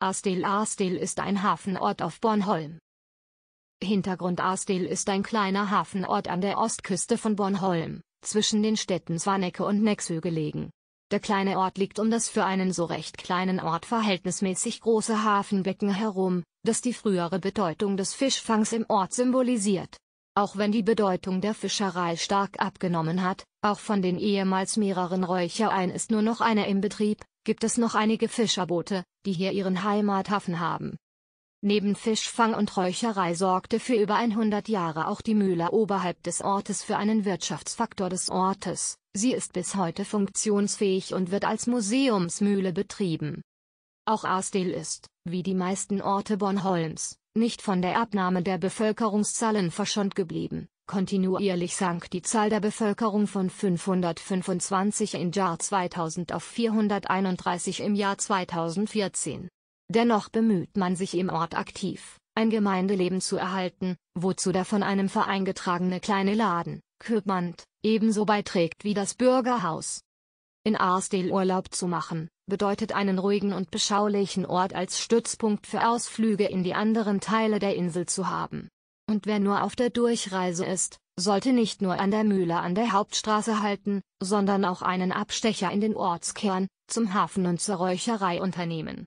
Astel Astel ist ein Hafenort auf Bornholm. Hintergrund Astel ist ein kleiner Hafenort an der Ostküste von Bornholm, zwischen den Städten Zwanecke und Nexö gelegen. Der kleine Ort liegt um das für einen so recht kleinen Ort verhältnismäßig große Hafenbecken herum, das die frühere Bedeutung des Fischfangs im Ort symbolisiert. Auch wenn die Bedeutung der Fischerei stark abgenommen hat, auch von den ehemals mehreren Räuchereien ist nur noch eine im Betrieb, gibt es noch einige Fischerboote, die hier ihren Heimathafen haben. Neben Fischfang und Räucherei sorgte für über 100 Jahre auch die Mühle oberhalb des Ortes für einen Wirtschaftsfaktor des Ortes. Sie ist bis heute funktionsfähig und wird als Museumsmühle betrieben. Auch Arsdel ist, wie die meisten Orte Bornholms, nicht von der Abnahme der Bevölkerungszahlen verschont geblieben. Kontinuierlich sank die Zahl der Bevölkerung von 525 im Jahr 2000 auf 431 im Jahr 2014. Dennoch bemüht man sich im Ort aktiv, ein Gemeindeleben zu erhalten, wozu der von einem Verein getragene kleine Laden, Köpmand, ebenso beiträgt wie das Bürgerhaus. In Arsdale Urlaub zu machen, bedeutet einen ruhigen und beschaulichen Ort als Stützpunkt für Ausflüge in die anderen Teile der Insel zu haben. Und wer nur auf der Durchreise ist, sollte nicht nur an der Mühle an der Hauptstraße halten, sondern auch einen Abstecher in den Ortskern, zum Hafen und zur Räucherei unternehmen.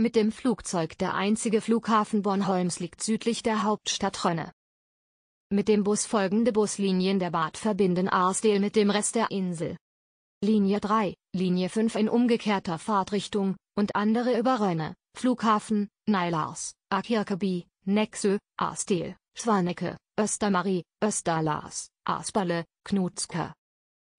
Mit dem Flugzeug der einzige Flughafen Bornholms liegt südlich der Hauptstadt Rönne. Mit dem Bus folgende Buslinien der Bad verbinden Arsdale mit dem Rest der Insel. Linie 3, Linie 5 in umgekehrter Fahrtrichtung, und andere über Rönne, Flughafen, Nylars, Akirkeby, Nexö, Astel, Schwanecke, Östermarie, Österlars, Asperle, Knutzke.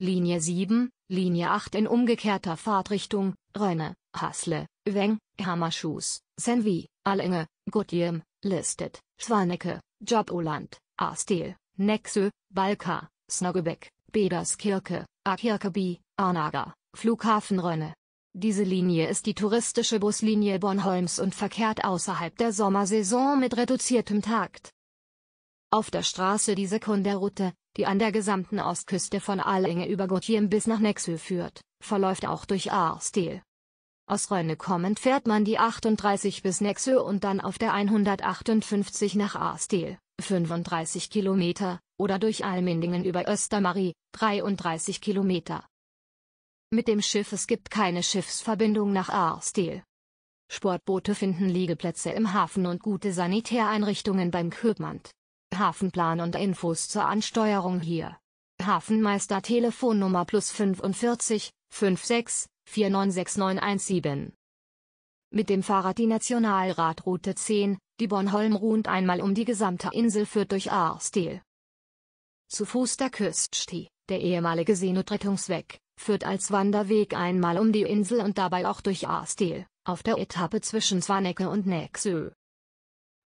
Linie 7, Linie 8 in umgekehrter Fahrtrichtung, Rönne, Hasle, Weng, Hammerschuss, Senvi, Allenge, Gutjem, Listet, Schwanecke, Joboland, Astel, Nexö, Balka, Snoggebeck, Bederskirke, Akirkeby, Arnaga, Flughafen Rönne. Diese Linie ist die touristische Buslinie Bornholms und verkehrt außerhalb der Sommersaison mit reduziertem Takt. Auf der Straße die Sekunderroute, die an der gesamten Ostküste von Alinge über Gotjem bis nach Nexö führt, verläuft auch durch Arstel. Aus Rönne kommend fährt man die 38 bis Nexö und dann auf der 158 nach Arstel, 35 Kilometer, oder durch Almindingen über Östermarie, 33 Kilometer. Mit dem Schiff es gibt keine Schiffsverbindung nach Arstil. Sportboote finden Liegeplätze im Hafen und gute Sanitäreinrichtungen beim Köpmand. Hafenplan und Infos zur Ansteuerung hier. Hafenmeister Telefonnummer plus 45 56 496917. Mit dem Fahrrad die Nationalradroute 10, die Bornholm ruhend einmal um die gesamte Insel führt durch Arstil. Zu Fuß der Küststi, der ehemalige Seenotrettungsweg, führt als Wanderweg einmal um die Insel und dabei auch durch Arstel, auf der Etappe zwischen Zwanecke und Nexö.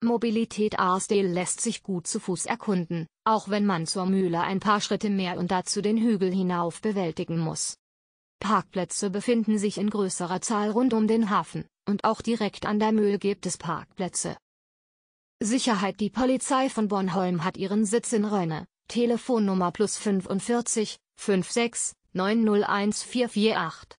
Mobilität Arstel lässt sich gut zu Fuß erkunden, auch wenn man zur Mühle ein paar Schritte mehr und dazu den Hügel hinauf bewältigen muss. Parkplätze befinden sich in größerer Zahl rund um den Hafen, und auch direkt an der Mühle gibt es Parkplätze. Sicherheit Die Polizei von Bornholm hat ihren Sitz in Rönne, Telefonnummer plus 45, 56, 901448